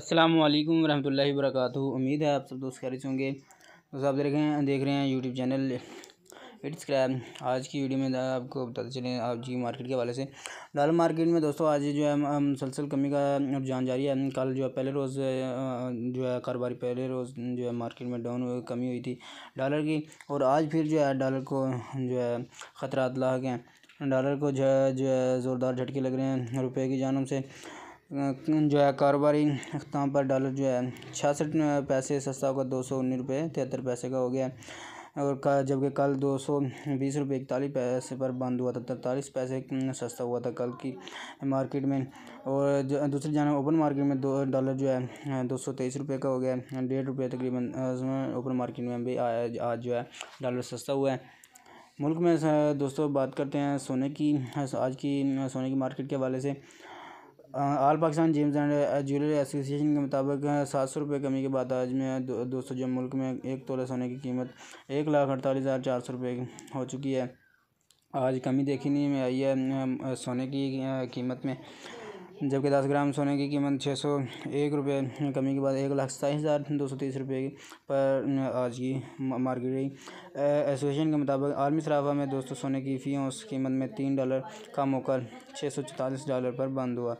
अस्सलाम वालेकुम रहमतुल्लाहि उम्मीद है आप सब दोस्त खैरित होंगे तो आप देख रहे हैं देख रहे हैं यूट्यूब चैनल इट्स क्रैब आज की वीडियो में आपको बताते चले आप जी मार्केट के हवाले से डॉलर मार्केट में दोस्तों आज जो है मुसलसल कमी का रुझान जारी है कल जो है पहले रोज़ जो है कारोबारी पहले रोज़ जो है मार्केट में डाउन हुई कमी हुई थी डॉलर की और आज फिर जो है डॉलर को जो है ख़तरा लाक हैं डॉलर को जो है जो है ज़ोरदार झटके लग रहे हैं रुपये की जानों से अं, जो है कारोबारी अख्ताम पर डॉलर जो है छियासठ अं, पैसे सस्ता होगा दो सौ उन्नीस रुपये तिहत्तर पैसे का हो गया और का जबकि कल दो सौ बीस रुपये इकतालीस पैसे पर बंद हुआ था तैंतालीस पैसे अं, सस्ता हुआ था कल की मार्केट में और दूसरी जाना ओपन मार्केट में दो डॉलर जो है दो सौ तेईस रुपये का हो गया डेढ़ रुपये तकरीबन ओपन मार्केट में भी आज आज जो है डॉलर सस्ता हुआ है मुल्क में दोस्तों बात करते हैं सोने की आज की सोने की मार्केट के हवाले से all Pakistan gems and jewellery association के मुताबिक सात सौ रुपये कमी के बाद आज में दो, दो सौ जो मुल्क में एक तोला सोने की कीमत एक लाख अड़तालीस हज़ार चार सौ रुपये हो चुकी है आज कमी देखने में आई है सोने की कीमत में जबकि दस ग्राम सोने की कीमत छः सौ एक रुपये कमी के बाद एक लाख सताईस हज़ार दो सौ तीस रुपये पर आज की मार्केट रही एसोसिएशन के मुताबिक आर्मी सराफा में दोस्तों सोने की फी उस कीमत में तीन डॉलर का मौका छः सौ चौतालीस डॉलर पर बंद हुआ